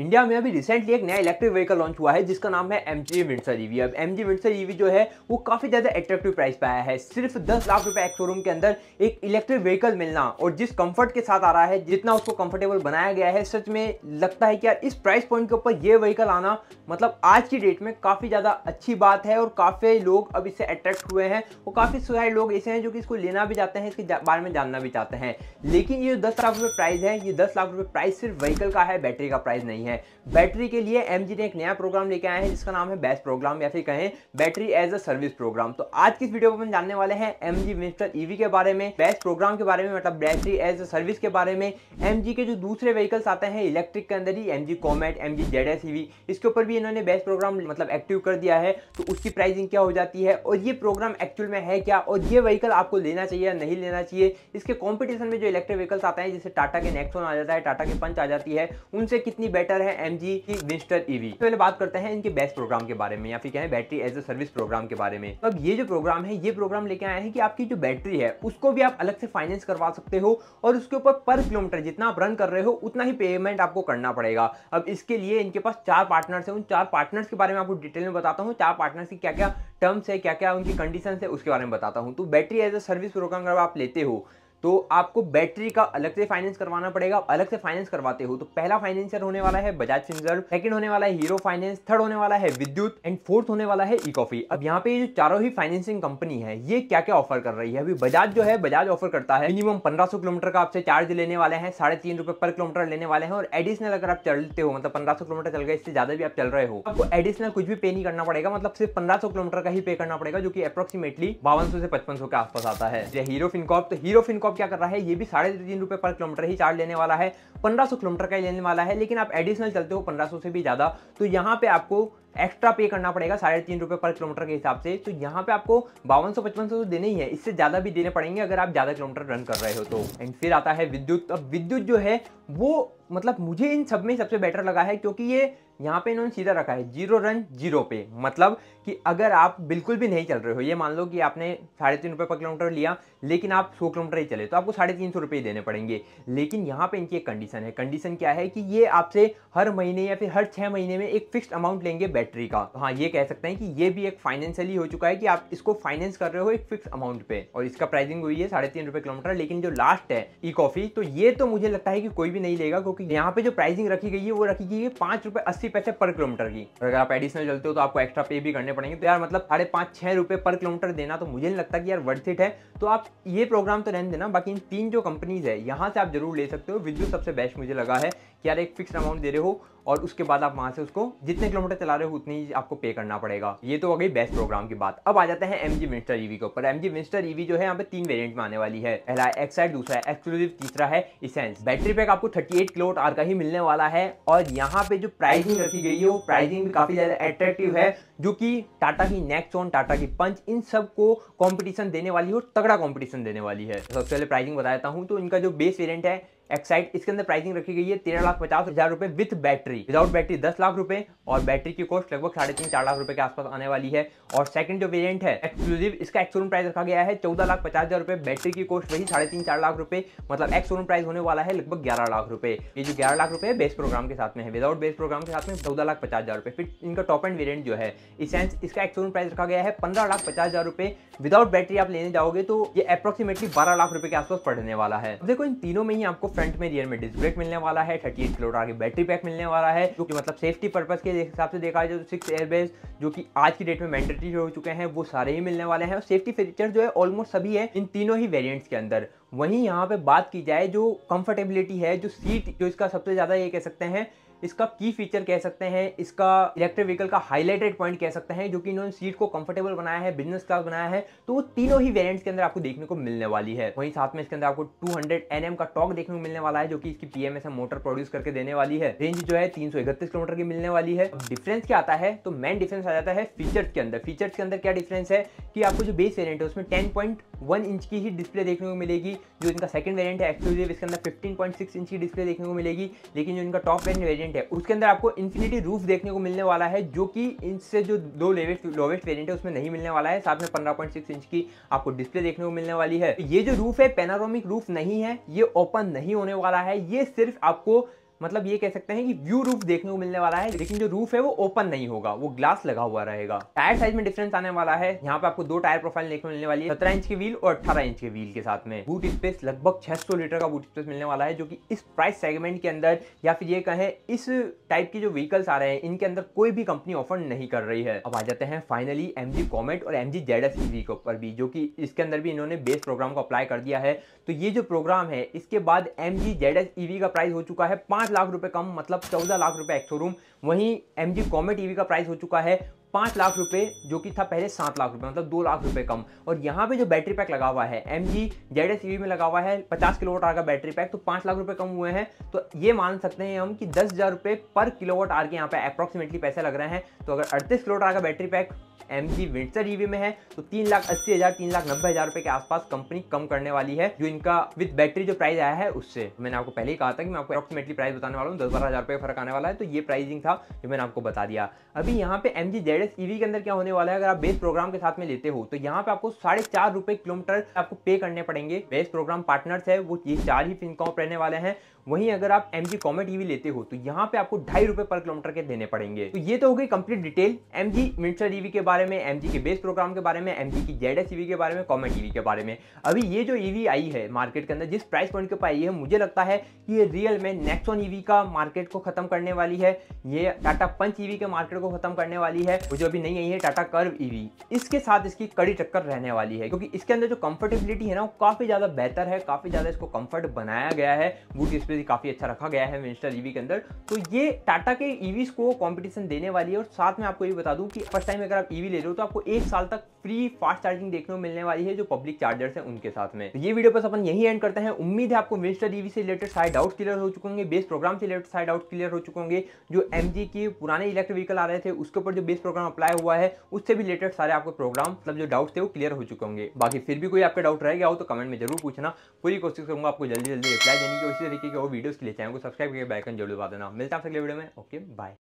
India में अभी recently एक नया इलेक्ट्रिक व्हीकल लॉन्च हुआ है जिसका नाम है एम जी विंसर ईवी अब एम जी विंसर ईवी जो है वो काफी ज्यादा एट्रैक्टिव प्राइस पाया है सिर्फ दस लाख रुपए एक शोरूम के अंदर एक इलेक्ट्रिक व्हीकल मिलना और जिस कंफर्ट के साथ आ रहा है जितना उसको कंफर्टेबल बनाया गया है सच में लगता है कि यार इस प्राइस पॉइंट के ऊपर ये व्हीकल आना मतलब आज की डेट में काफी ज्यादा अच्छी बात है और काफी लोग अब इससे अट्रैक्ट हुए हैं और काफी सारे लोग ऐसे हैं जो कि इसको लेना भी चाहते हैं इसके बारे में जानना भी चाहते हैं लेकिन ये दस लाख रुपये प्राइस है ये दस लाख रुपये प्राइस सिर्फ व्हीकल का है बैटरी का प्राइस नहीं है है बैटरी के लिए एम ने एक नया प्रोग्राम लेके आया है जिसका नाम है बेस्ट प्रोग्राम या फिर कहें battery as a service program तो आज की वीडियो में हम जानने वाले हैं M G mister EV e के बारे में बेस्ट प्रोग्राम के बारे में मतलब बैटरी एज अ सर्विस के बारे में एम के जो दूसरे व्हीकल्स आते हैं इलेक्ट्रिक के अंदर ही M G Comet M G Z इसके ऊपर भी इन्होंने बेस्ट प्रोग्राम मतलब एक्टिव कर दिया है तो उसकी प्राइसिंग क्या हो जाती है और ये प्रोग्राम एक्चुअल में है क्या और ये व्हीकल आपको लेना चाहिए या नहीं लेना चाहिए इसके कॉम्पिटिशन में जो इलेक्ट्रिक व्हीकल्स आते हैं जैसे टाटा के नेक्सोन आ जाता है टाटा के पंच आ जाती है उनसे कितनी बेटर प्रोसेसर है एम जी की विंस्टर ईवी e तो पहले बात करते हैं इनके बेस्ट प्रोग्राम के बारे में या फिर क्या है battery as a service program के बारे में तो अब ये जो प्रोग्राम है ये प्रोग्राम लेके आया है कि आपकी जो बैटरी है उसको भी आप अलग से फाइनेंस करवा सकते हो और उसके ऊपर पर किलोमीटर जितना आप रन कर रहे हो उतना ही पेमेंट आपको करना पड़ेगा अब इसके लिए इनके पास चार पार्टनर्स हैं उन चार पार्टनर्स के बारे में आपको डिटेल में बताता हूँ चार पार्टनर्स की क्या क्या टर्म्स है क्या क्या उनकी कंडीशन है उसके बारे में बताता हूँ तो battery as a service program अगर आप लेते हो तो आपको बैटरी का अलग से फाइनेंस करवाना पड़ेगा अलग से फाइनेंस करवाते हो तो पहला फाइनेंसर होने वाला है बजाज फिंजर सेकंड होने वाला है हीरो फाइनेंस थर्ड होने वाला है विद्युत एंड फोर्थ होने वाला है इकॉफी अब यहाँ पे जो चारों ही फाइनेंसिंग कंपनी है ये क्या क्या ऑफर कर रही है अभी बजाज जो है बजाज ऑफर करता है मिनिमम पंद्रह किलोमीटर का आपसे चार्ज लेने वाले हैं साढ़े तीन रुपए पर किलोमीटर लेने वाले हैं और एडिशनल अगर आप चलते हो मतलब पंद्रह किलोमीटर चल गए इससे ज्यादा भी आप चल रहे हो आपको एडिशनल कुछ भी पे नहीं करना पड़ेगा मतलब सिर्फ पंद्रह किलोमीटर का ही पे करना पड़ेगा जो कि अप्रोक्सीमेटली बावन से पचपन के आसपास आता है हीरो फिनकॉप तो हीरो फिनकॉप कॉप क्या कर रहा है ये भी साढ़े तीन रुपए पर किलोमीटर ही चार्ज लेने वाला है पंद्रह सौ किलोमीटर का ही लेने वाला है लेकिन आप एडिशनल चलते हो पंद्रह सौ से भी ज़्यादा तो यहाँ पे आपको एक्स्ट्रा पे करना पड़ेगा साढ़े तीन रुपये पर किलोमीटर के हिसाब से तो यहाँ पे आपको बावन सौ पचपन सौ तो देने ही है इससे ज़्यादा भी देने पड़ेंगे अगर आप ज़्यादा किलोमीटर रन कर रहे हो तो एंड फिर आता है विद्युत अब विद्युत जो है वो मतलब मुझे इन सब में सबसे बेटर लगा है क्योंकि ये यहाँ पे इन्होंने सीधा रखा है जीरो रन जीरो पे मतलब कि अगर आप बिल्कुल भी नहीं चल रहे हो ये मान लो कि आपने साढ़े तीन रुपये पर किलोमीटर लिया लेकिन आप सौ किलोमीटर ही चले तो आपको साढ़े तीन सौ रुपये देने पड़ेंगे लेकिन यहाँ पे इनकी एक कंडीशन है कंडीशन क्या है कि ये आपसे हर महीने या फिर हर छः महीने में एक फिक्स अमाउंट लेंगे बैटरी का हाँ ये कह सकते हैं कि ये भी एक फाइनेंशियली हो चुका है कि आप इसको फाइनेंस कर रहे हो एक फिक्स अमाउंट पे और इसका प्राइसिंग हुई है साढ़े तीन किलोमीटर लेकिन जो लास्ट है ई कॉफी तो ये तो मुझे लगता है कि कोई भी नहीं लेगा क्योंकि यहाँ पे जो प्राइसिंग रखी गई है वो रखी गई है पाँच रुपये अस्सी अस्सी पैसे पर किलोमीटर की और अगर आप एडिशनल चलते हो तो आपको एक्स्ट्रा पे भी करने पड़ेंगे तो यार मतलब साढ़े पाँच छः रुपये पर किलोमीटर देना तो मुझे नहीं लगता कि यार वर्थ इट है तो आप ये प्रोग्राम तो रहने देना बाकी इन तीन जो कंपनीज है यहाँ से आप जरूर ले सकते हो विद्युत सबसे बेस्ट मुझे लगा है कि यार एक फिक्स अमाउंट दे रहे हो और उसके बाद आप वहाँ से उसको जितने किलोमीटर चला रहे हो उतनी आपको पे करना पड़ेगा ये तो हो गई बेस्ट प्रोग्राम की बात अब आ जाते हैं एम जी मिनिस्टर ईवी के ऊपर एम जी मिनिस्टर ईवी जो है यहाँ पे तीन वेरिएंट में आने वाली है पहला है एक्साइड दूसरा है एक्सक्लूसिव तीसरा है इसेंस बैटरी पैक आपको थर्टी एट किलोट आर का ही मिलने वाला है और यहाँ पे जो प्राइस प्राइसिंग रखी गई है वो प्राइसिंग भी काफ़ी ज़्यादा एट्रेक्टिव है जो कि टाटा की नेक्सॉन टाटा की पंच इन सब को कॉम्पिटिशन देने वाली है और तगड़ा कॉम्पिटिशन देने वाली है सबसे पहले प्राइसिंग बताता हूँ तो इनका जो बेस वेरियंट है एक्साइट इसके अंदर प्राइसिंग रखी गई है तेरह लाख पचास हजार रुपए विथ बैटरी विदाउट बैटरी दस लाख रुपए और बैटरी की कॉस्ट लगभग साढ़े तीन चार लाख रुपए के आसपास आने वाली है और सेकंड जो वेरिएंट है एक्सक्लूसिव इसका एक्सोरूम प्राइस रखा गया है चौदह लाख पचास हजार रुपए बैटरी की कॉस्ट वही साढ़े तीन चार लाख रुपए मतलब एक्सोरूम प्राइस होने वाला है लगभग ग्यारह लाख रुपए ये जो ग्यारह लाख रुपए बेस प्रोग्राम के साथ में है विदाउट बेस प्रोग्राम के साथ में चौदह लाख पचास हजार रुपए फिर इनका टॉप एंड वेरियंट जो है इसेंस इसका एक्सोरूम प्राइस रखा गया है पंद्रह लाख पचास हजार रुपए विदाउट बैटरी आप लेने जाओगे तो ये अप्रोक्सीमेटली बारह लाख रुपए के आसपास पड़ने वाला है देखो इन तीनों में ही आपको फ्रंट में रियर में डिस्क ब्रेक मिलने वाला है थर्टी एट की बैटरी पैक मिलने वाला है जो कि मतलब सेफ्टी पर्पज के हिसाब से देखा जाए तो सिक्स एयरबेस जो कि आज की डेट में मैंडेटरी हो चुके हैं वो सारे ही मिलने वाले हैं और सेफ्टी फीचर जो है ऑलमोस्ट सभी है इन तीनों ही वेरियंट्स के अंदर वहीं यहाँ पे बात की जाए जो कंफर्टेबिलिटी है जो सीट जो इसका सबसे ज़्यादा ये कह सकते हैं इसका की फीचर कह सकते हैं इसका इलेक्ट्रिक व्हीकल का हाईलाइटेड पॉइंट कह सकते हैं जो कि इन्होंने सीट को कंफर्टेबल बनाया है बिजनेस क्लास बनाया है तो वो तीनों ही वेरियंट्स के अंदर आपको देखने को मिलने वाली है वहीं साथ में इसके अंदर आपको टू हंड्रेड का टॉक देखने को मिलने वाला है जो कि इसकी पीएमएसएम मोटर प्रोड्यूस करके देने वाली है रेंज जो है तीन किलोमीटर की मिलने वाली है डिफरेंस क्या आता है तो मेन डिफरेंस आ जाता है फीचर्स के अंदर फीचर्स के अंदर क्या डिफरेंस है कि आपको जो बेस वेरियंट है उसमें टेन इंच की ही डिस्प्ले देखने को मिलेगी जो इनका सेकंड वेरियंट है एक्सक्लूसिव इसके अंदर 15.6 इंच की डिस्प्ले देखने को मिलेगी लेकिन जो इनका टॉप वेरियंट वेरिएंट है उसके अंदर आपको इन्फिनिटी रूफ देखने को मिलने वाला है जो कि इनसे जो दो लेवेस्ट लोवेस्ट वेरिएंट है उसमें नहीं मिलने वाला है साथ में पंद्रह पॉइंट सिक्स इंच की आपको डिस्प्ले देखने को मिलने वाली है ये जो रूफ है पेनारोमिक रूफ नहीं है ये ओपन नहीं होने वाला है ये सिर्फ आपको मतलब ये कह सकते हैं कि व्यू रूफ देखने को मिलने वाला है लेकिन जो रूफ है वो ओपन नहीं होगा वो ग्लास लगा हुआ रहेगा टायर साइज में डिफरेंस आने वाला है यहाँ पे आपको दो टायर प्रोफाइल देखने मिलने वाली है सत्रह इंच के व्हील और अठारह इंच के व्हील के साथ में बूट स्पेस लगभग छह लीटर का बूट स्पेस मिलने वाला है जो की इस प्राइस सेगमेंट के अंदर या फिर ये कहें इस टाइप के जो व्हीकल्स आ रहे हैं इनके अंदर कोई भी कंपनी ऑफर नहीं कर रही है अब आ जाते हैं फाइनली एम जी कॉमेट और एम जी जेड एस के ऊपर भी जो की इसके अंदर भी इन्होंने बेस प्रोग्राम को अप्लाई कर दिया है तो ये जो प्रोग्राम है इसके बाद एम जी जेड एस का प्राइस हो चुका है पांच पांच लाख रुपए कम मतलब चौदह लाख रुपए एक शोरूम वहीं एम जी कॉमे टीवी का प्राइस हो चुका है पांच लाख रुपए जो कि था पहले सात लाख रुपए मतलब दो लाख रुपए कम और यहाँ पे जो बैटरी पैक लगा हुआ है एम जी जेड एस में लगा हुआ है पचास किलोवाट आर का बैटरी पैक तो पांच लाख रुपए कम हुए हैं तो ये मान सकते हैं हम कि दस हज़ार रुपए पर किलोवाट आर के यहाँ पे अप्रोक्सीमेटली पैसे लग रहे हैं तो अगर अड़तीस किलोवाट आर का battery pack M G Windsor EV में है तो तीन लाख अस्सी हज़ार तीन लाख नब्बे हज़ार रुपए के आसपास कंपनी कम करने वाली है जो इनका विद बैटरी जो प्राइस आया है उससे मैंने आपको पहले ही कहा था कि मैं आपको अप्रॉक्सीमेटली प्राइस बताने वाला हूँ दस बारह हज़ार रुपये फर्क आने वाला है तो ये प्राइसिंग था जो मैंने आपको बता दिया अभी यहाँ पे M G Z S EV के अंदर क्या होने वाला है अगर आप बेस प्रोग्राम के साथ में लेते हो तो यहाँ पे आपको साढ़े चार रुपए किलोमीटर आपको पे करने पड़ेंगे बेस प्रोग्राम पार्टनर्स है वो ये चार ही फिनकॉप रहने वाले हैं वहीं अगर आप एम जी कॉमेट ईवी लेते हो तो यहाँ पे आपको ढाई रुपए पर किलोमीटर के देने पड़ेंगे तो ये तो हो गई complete detail M G Windsor EV के बारे बारे में एम के बेस प्रोग्राम के बारे में एम की जेड e के बारे में कॉमन टीवी के बारे में अभी ये जो ईवी e आई है मार्केट के अंदर जिस प्राइस पॉइंट के पाई है मुझे लगता है कि ये रियल में नेक्सॉन ईवी e का मार्केट को खत्म करने वाली है ये टाटा पंच ईवी के मार्केट को खत्म करने वाली है वो जो अभी नहीं आई है टाटा कर्व ईवी इसके साथ इसकी कड़ी टक्कर रहने वाली है क्योंकि इसके अंदर जो कंफर्टेबिलिटी है ना वो काफ़ी ज़्यादा बेहतर है काफ़ी ज़्यादा इसको कंफर्ट बनाया गया है बूट डिस्प्ले काफ़ी अच्छा रखा गया है मिनिस्टर ईवी के अंदर तो ये टाटा के ईवीज को कॉम्पिटिशन देने वाली है और साथ में आपको ये बता दूँ कि फर्स्ट टाइम अगर आप ईवी भी ले रहे हो तो आपको एक साल तक फ्री फास्ट चार्जिंग देखने को मिलने वाली है जो पब्लिक चार्जर है उनके साथ में तो ये वीडियो बस अपन यही एंड करते हैं उम्मीद है आपको मिनिस्टर ईवी से रिलेटेड सारे डाउट क्लियर हो चुके होंगे बेस प्रोग्राम से रिलेटेड सारे डाउट क्लियर हो चुके होंगे जो एम के पुराने इलेक्ट्रिक व्हीकल आ रहे थे उसके ऊपर जो बेस प्रोग्राम अप्लाई हुआ है उससे भी रिलेटेड सारे आपको प्रोग्राम मतलब जो डाउट थे वो क्लियर हो चुके होंगे बाकी फिर भी कोई आपका डाउट रह गया हो तो कमेंट में जरूर पूछना पूरी कोशिश करूंगा आपको जल्दी जल्दी रिप्लाई देने की उसी तरीके के वो वीडियोस के लिए चैनल को सब्सक्राइब करके बैकन जरूर दबा देना मिलता है अगले वीडियो में ओके बाय